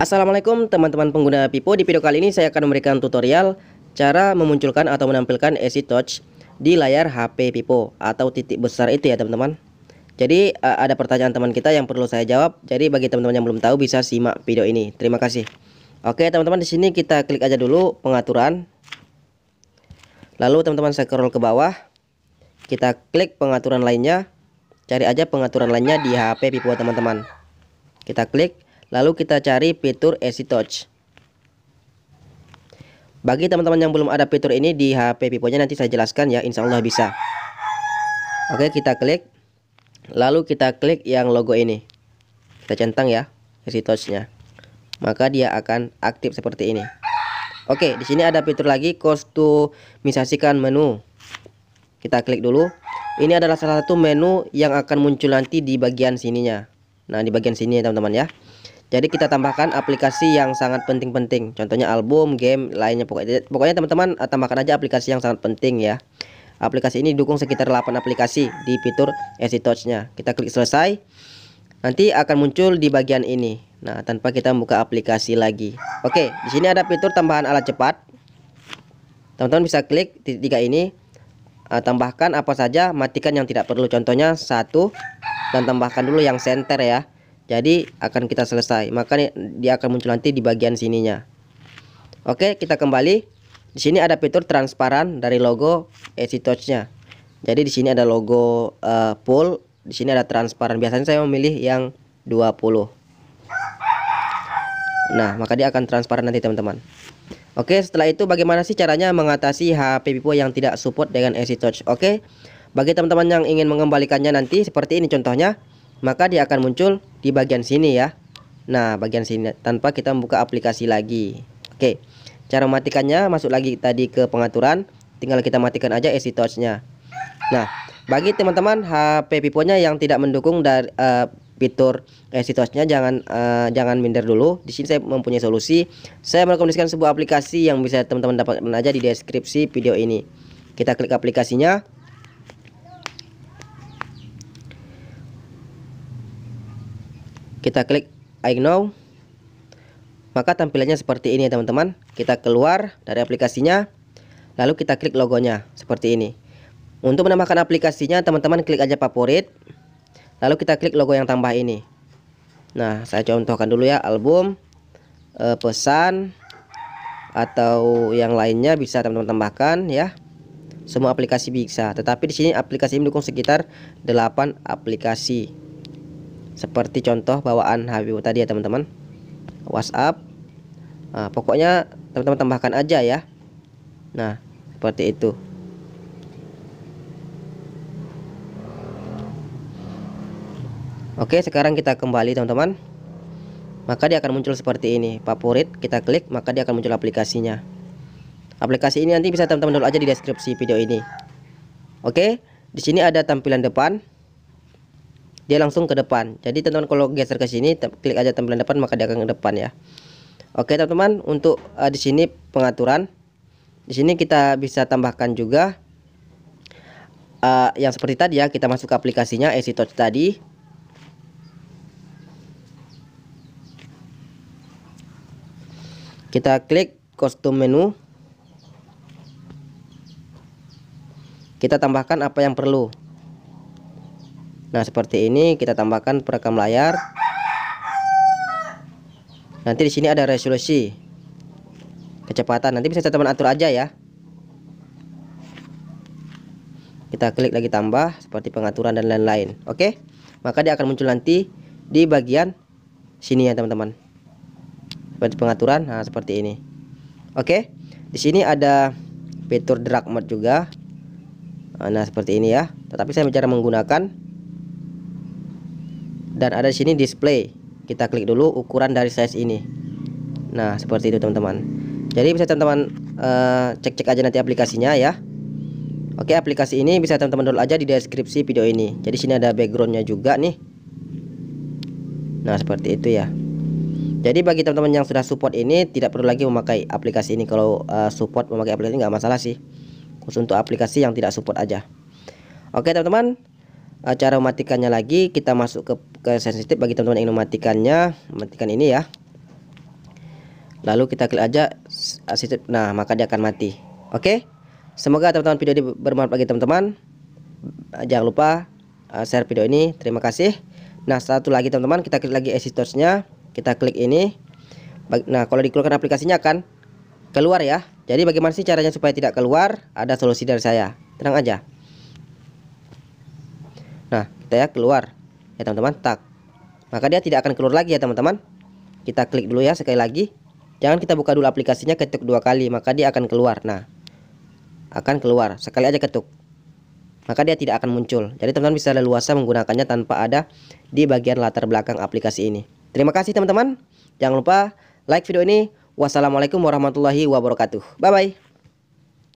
Assalamualaikum teman-teman pengguna Pipo Di video kali ini saya akan memberikan tutorial Cara memunculkan atau menampilkan EC Touch Di layar HP Pipo Atau titik besar itu ya teman-teman Jadi eh, ada pertanyaan teman kita yang perlu saya jawab Jadi bagi teman-teman yang belum tahu bisa simak video ini Terima kasih Oke teman-teman di sini kita klik aja dulu pengaturan Lalu teman-teman scroll ke bawah Kita klik pengaturan lainnya Cari aja pengaturan lainnya di HP Pipo teman-teman Kita klik Lalu kita cari fitur Easy Touch. Bagi teman-teman yang belum ada fitur ini di HP nya nanti saya jelaskan ya, insya Allah bisa. Oke, kita klik. Lalu kita klik yang logo ini. Kita centang ya, Easy Touch-nya. Maka dia akan aktif seperti ini. Oke, di sini ada fitur lagi kostumisasikan menu. Kita klik dulu. Ini adalah salah satu menu yang akan muncul nanti di bagian sininya. Nah, di bagian sini teman-teman ya. Jadi kita tambahkan aplikasi yang sangat penting-penting. Contohnya album, game, lainnya pokoknya. Pokoknya teman-teman eh, tambahkan aja aplikasi yang sangat penting ya. Aplikasi ini dukung sekitar 8 aplikasi di fitur Easy Touch-nya. Kita klik selesai. Nanti akan muncul di bagian ini. Nah, tanpa kita buka aplikasi lagi. Oke, di sini ada fitur tambahan alat cepat. Teman-teman bisa klik tiga ini. Eh, tambahkan apa saja, matikan yang tidak perlu. Contohnya satu dan tambahkan dulu yang center ya jadi akan kita selesai maka dia akan muncul nanti di bagian sininya oke kita kembali di sini ada fitur transparan dari logo AC Touch nya jadi di sini ada logo uh, pool di sini ada transparan biasanya saya memilih yang 20 nah maka dia akan transparan nanti teman-teman Oke, setelah itu bagaimana sih caranya mengatasi HP Vivo yang tidak support dengan AC Touch? Oke, bagi teman-teman yang ingin mengembalikannya nanti seperti ini contohnya maka dia akan muncul di bagian sini ya nah bagian sini tanpa kita membuka aplikasi lagi oke cara matikannya masuk lagi tadi ke pengaturan tinggal kita matikan aja Touch nya nah bagi teman-teman HP Vivo nya yang tidak mendukung dari uh, eh, fitur Touch nya jangan uh, jangan minder dulu di sini saya mempunyai solusi saya merekomendasikan sebuah aplikasi yang bisa teman-teman dapatkan aja di deskripsi video ini kita klik aplikasinya kita klik I know maka tampilannya seperti ini ya teman-teman kita keluar dari aplikasinya lalu kita klik logonya seperti ini untuk menambahkan aplikasinya teman-teman klik aja favorit lalu kita klik logo yang tambah ini nah saya contohkan dulu ya album eh, pesan atau yang lainnya bisa teman-teman tambahkan ya semua aplikasi bisa tetapi di sini aplikasi mendukung sekitar 8 aplikasi seperti contoh bawaan Habib tadi ya teman-teman WhatsApp nah, pokoknya teman-teman tambahkan aja ya nah seperti itu Oke sekarang kita kembali teman-teman maka dia akan muncul seperti ini favorit kita klik maka dia akan muncul aplikasinya aplikasi ini nanti bisa teman-teman download aja di deskripsi video ini Oke di sini ada tampilan depan dia langsung ke depan jadi teman-teman kalau geser ke sini klik aja tampilan depan maka dia akan ke depan ya Oke teman-teman untuk uh, di sini pengaturan di sini kita bisa tambahkan juga uh, yang seperti tadi ya kita masuk ke aplikasinya AC Touch tadi kita klik custom menu kita tambahkan apa yang perlu nah seperti ini kita tambahkan perekam layar nanti di sini ada resolusi kecepatan nanti bisa teman teman atur aja ya kita klik lagi tambah seperti pengaturan dan lain-lain oke maka dia akan muncul nanti di bagian sini ya teman-teman seperti pengaturan nah seperti ini oke di sini ada fitur drag mode juga nah seperti ini ya tetapi saya bicara menggunakan dan ada di sini display kita klik dulu ukuran dari size ini nah seperti itu teman-teman jadi bisa teman-teman eh, cek-cek -teman, uh, aja nanti aplikasinya ya Oke aplikasi ini bisa teman-teman download aja di deskripsi video ini jadi sini ada backgroundnya juga nih nah seperti itu ya jadi bagi teman-teman yang sudah support ini tidak perlu lagi memakai aplikasi ini kalau uh, support memakai aplikasi ini nggak masalah sih khusus untuk aplikasi yang tidak support aja Oke teman-teman uh, cara mematikannya lagi kita masuk ke, ke sensitif bagi teman-teman yang mematikannya matikan ini ya lalu kita klik aja eh, sensitif nah maka dia akan mati oke okay? semoga teman-teman video ini bermanfaat bagi teman-teman eh, jangan lupa uh, share video ini terima kasih nah satu lagi teman-teman kita klik lagi exitosnya. kita klik ini nah kalau dikeluarkan aplikasinya akan keluar ya jadi bagaimana sih caranya supaya tidak keluar ada solusi dari saya tenang aja nah kita ya keluar ya teman-teman tak maka dia tidak akan keluar lagi ya teman-teman kita klik dulu ya sekali lagi jangan kita buka dulu aplikasinya ketuk dua kali maka dia akan keluar nah akan keluar sekali aja ketuk maka dia tidak akan muncul jadi teman-teman bisa leluasa menggunakannya tanpa ada di bagian latar belakang aplikasi ini terima kasih teman-teman jangan lupa like video ini wassalamualaikum warahmatullahi wabarakatuh bye bye